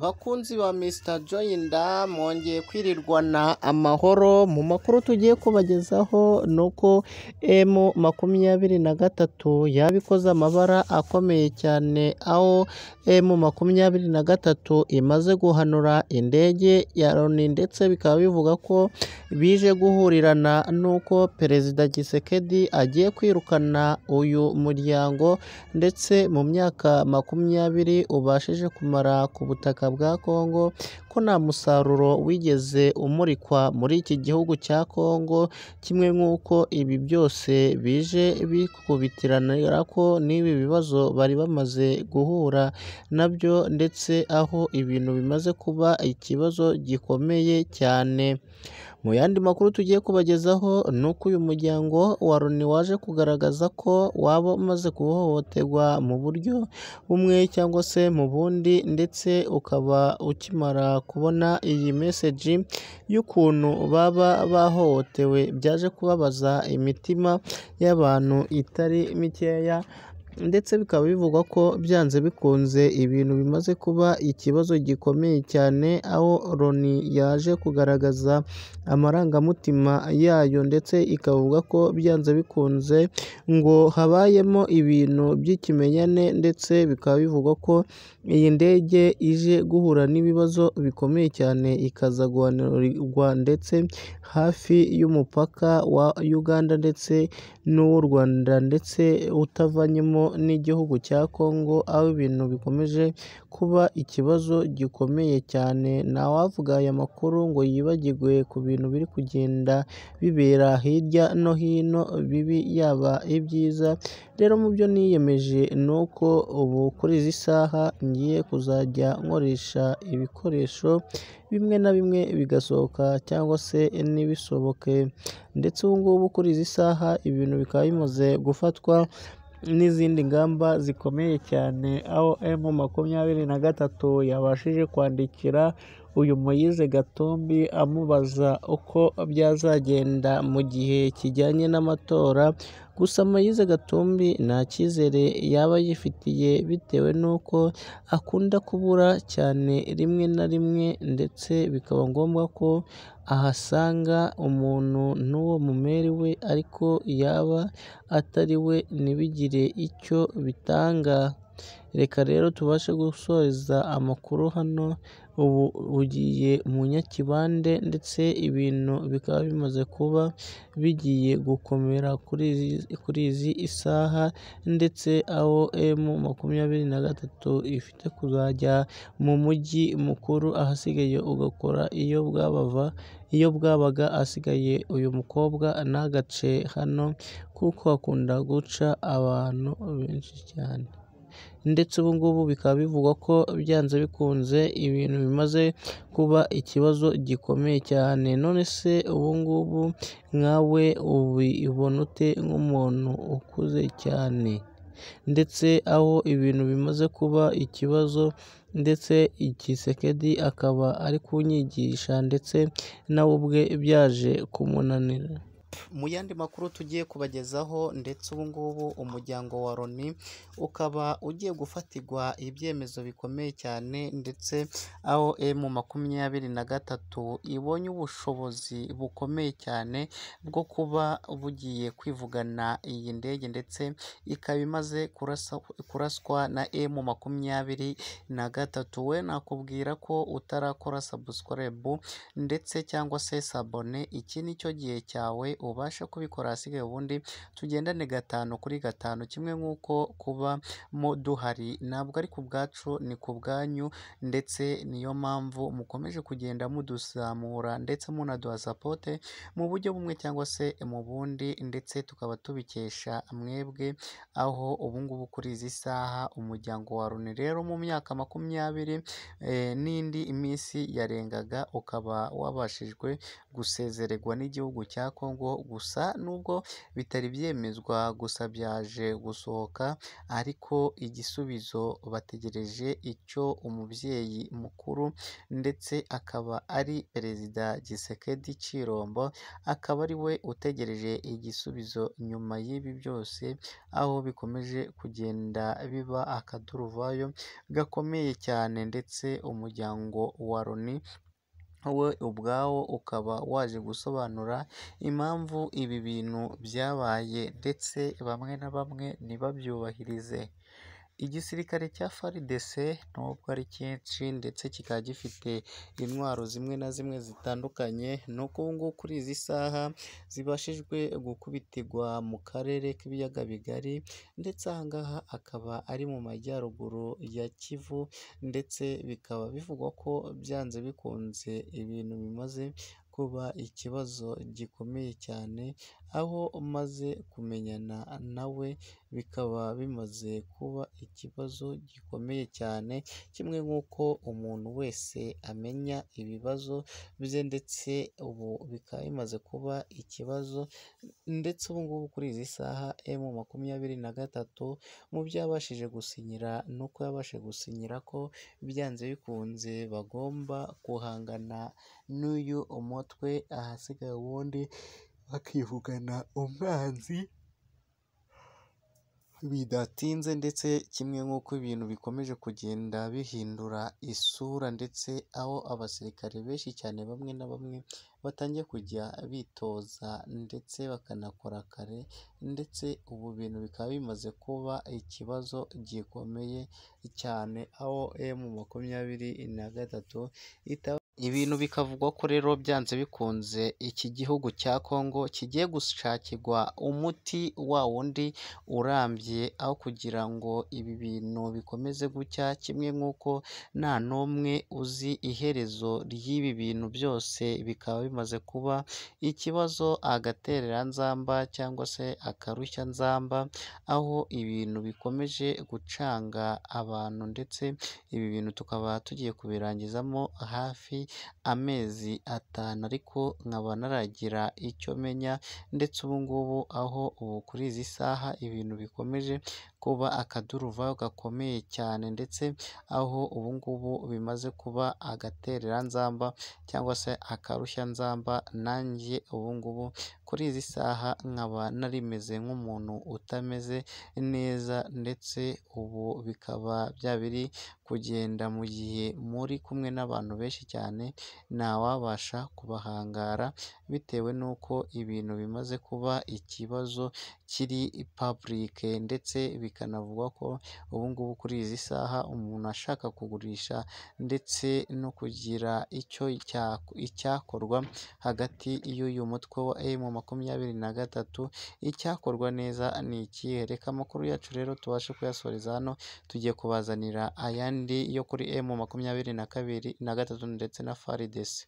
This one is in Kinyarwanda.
bakunzi ba Mr Joyinda mwongeye kwirirwana amahoro mu makuru tugiye kubagezaho ni uko emu makumyabiri na gatatu yabikoze amabara akomeye cyane aho emu makumyabiri na gatatu imaze guhanura indege ya Loni ndetse bikaba bivuga ko bije guhurirana n'uko perezida Gisekedi agiye kwirukana uyu muryango ndetse mu myaka makumyabiri ubashije kumara ku butaka bwa Kongo ko nta musaruro wigeze umurikwa muri iki gihugu cya Kongo kimwe nk'uko ibi byose bije bikubitirana ko n'ibi bibazo bari bamaze guhura nabyo ndetse aho ibintu bimaze kuba ikibazo gikomeye cyane Mu yandi makuru tugiye kubagezaho ni uko uyu muryango wa Loni waje kugaragaza ko waba umaze guhohoterwa mu buryo bumwe cyangwa se mu bundi ndetse ukaba ukimara kubona iyi meseji y'ukuntu baba bahohotewe byaje kubabaza imitima y'abantu itari mikeya. ndetse bikaba bivugwa ko byanze bikunze ibintu bimaze kuba ikibazo gikomeye cyane aho Loni yaje kugaragaza amarangamutima yayo ndetse ikavuga ko byanze bikunze ngo habayemo ibintu by'ikimenyane ndetse bikaba bivugwa ko iyi ndege ije guhura n'ibibazo bikomeye cyane ikaza guhanurwa ndetse hafi y'umupaka wa Uganda ndetse n'uw'u Rwanda ndetse utavanyemo n'igihugu cya Congo aho ibintu bikomeje kuba ikibazo gikomeye cyane ntawavuga aya makuru ngo yibagirwe ku bintu biri kugenda bibera hirya no hino bibi yaba ibyiza rero mu byo niyemeje ni uko ubu kuri izi saha ngiye kuzajya nkoresha ibikoresho bimwe na bimwe bigasohoka cyangwa se ntibisohoke ndetse ubu ngubu kuri izi saha ibintu bikaba bimaze gufatwa n'izindi ngamba zikomeye cyane, aho emu makumyabiri na gatatu yabashije kwandikira uyu Moise Gatumbi amubaza uko byazagenda mu gihe kijyanye n'amatora gusa Moise Gatumbi nta cyizere yaba yifitiye bitewe n'uko akunda kubura cyane rimwe na rimwe ndetse bikaba ngombwa ko ahasanga umuntu n'uwo mumeri we ariko yaba atari we ntibigire icyo bitanga reka rero tubashe gusoreza amakuru hano ubu bugiye mu nyakibande ndetse ibintu bikaba bimaze kuba bigiye gukomera kuri izi isaha ndetse aho emu makumyabiri na gatatu ifite kuzajya mu mujyi mukuru ahasigaye ugakora iyo bwabava iyo bwabaga asigaye uyu mukobwa ntagace hano kuko hakunda guca abantu benshi cyane. ndetse ubu ngubu bikaba bivugwa ko byanze bikunze ibintu bimaze kuba ikibazo gikomeye cyane. None se ubu ngubu nkawe ubibona ute nk'umuntu ukuze cyane? Ndetse aho ibintu bimaze kuba ikibazo ndetse Tshisekedi akaba ari kunyigisha ndetse nawe ubwe byaje kumunanira. mu yandi makuru tugiye kubagezaho ndetse ubu ngubu umuryango wa Roni ukaba ugiye gufatirwa ibyemezo bikomeye cyane ndetse aho emu makumyabiri na gatatu ibonye ubushobozi bukomeye cyane bwo kuba bugiye kwivugana iyi ndege ndetse ikaba imaze kuraswa na emu makumyabiri na gatatu we nakubwira ko utarakora sabusikarayibu ndetse cyangwa se sabone iki ni cyo gihe cyawe ubashe kubikora hasigaye ubundi tugendane gatanu kuri gatanu kimwe nk'uko kubamo duhari ntabwo ari ku bwacu ni ku bwanyu ndetse niyo mpamvu mukomeje kugenda muduzamura ndetse munaduha sapote mu buryo bumwe cyangwa se mu bundi ndetse tukaba tubikesha mwebwe aho ubungubu kuri izi saha umuryango wa runi rero mu myaka makumyabiri eh, n'indi iminsi yarengaga ukaba wabashijwe gusezeregwa n'igihugu cya Kongo ngo gusa nubwo bitari byemezwa gusa byaje gusohoka ariko igisubizo bategereje icyo umubyeyi mukuru ndetse akaba ari perezida Tshisekedi Tshilombo akaba ari we utegereje igisubizo nyuma y'ibi byose aho bikomeje kugenda biba akaduruvayo gakomeye cyane ndetse umuryango wa Loni wowe ubwawo ukaba waje gusobanura impamvu ibi bintu byabaye ndetse bamwe na bamwe ntibabyubahirize Igisirikare cya FARDC nubwo ari cyinshi ndetse kikaba gifite intwaro zimwe na zimwe zitandukanye, ni uko ubu ngubu kuri izi saha zibashijwe gukubitirwa mu karere k'ibiyaga bigari ndetse aha ngaha akaba ari mu majyaruguru ya Kivu ndetse bikaba bivugwa ko byanze bikunze ibintu bimaze kuba ikibazo gikomeye cyane. aho maze kumenyana na we bikaba bimaze kuba ikibazo gikomeye cyane, kimwe nk'uko umuntu wese amenya ibibazo bye ndetse ubu bikaba bimaze kuba ikibazo ndetse ubu ngubu kuri izi saha M makumyabiri na gatatu mu byo yabashije gusinyira nuko yabashije gusinyira ko byanze bikunze bagomba guhangana n'uyu mutwe ahasigaye ubundi. bakivugana umwanzi bidatinze ndetse kimwe nk'uko ibintu bikomeje kugenda bihindura isura ndetse aho abasirikare benshi cyane bamwe na bamwe batangiye kujya bitoza ndetse bakanakora kare ndetse ubu bintu bikaba bimaze kuba ikibazo gikomeye cyane aho M makumyabiri na gatatu itaba Ibintu bikavugwa ko rero byanze bikunze iki gihugu cya Congo kigiye gushakirwa umuti wa wundi urambye, aho kugira ngo ibi bintu bikomeze gutya, kimwe nk'uko nta n'umwe uzi iherezo ry'ibi bintu byose bikaba bimaze kuba ikibazo, agatereranzamba cyangwa se akarushanzamba, aho ibintu bikomeje gucanga abantu ndetse ibi bintu tukaba tugiye kubirangizamo hafi amezi atanu ariko nkaba naragira icyo menya ndetse ubu ngubu aho ubu kuri izi saha ibintu bikomeje kuba akaduruvayo gakomeye cyane ndetse aho ubu ngubu bimaze kuba agatereranzamba cyangwa se akarushanzamba nanjye ubu ngubu kuri izi saha nkaba narimeze nk'umuntu utameze neza ndetse ubu bikaba bya biri kugenda mu gihe muri kumwe n'abantu benshi cyane ntawabasha kubahangara bitewe n'uko ibintu bimaze kuba ikibazo kiri pabulike ndetse bikanavugwa ko ubungubu kuri izi saha umuntu ashaka kugurisha ndetse no kugira icyo icyakorwa hagati y'uyu mutwe wa emu makumyabiri na gatatu icyakorwa neza ni ikihe reka amakuru yacu rero tubashe kuyasoreza hano tugiye kubazanira ayandi yo kuri emu makumyabiri na kabiri na gatatu ndetse na faridesi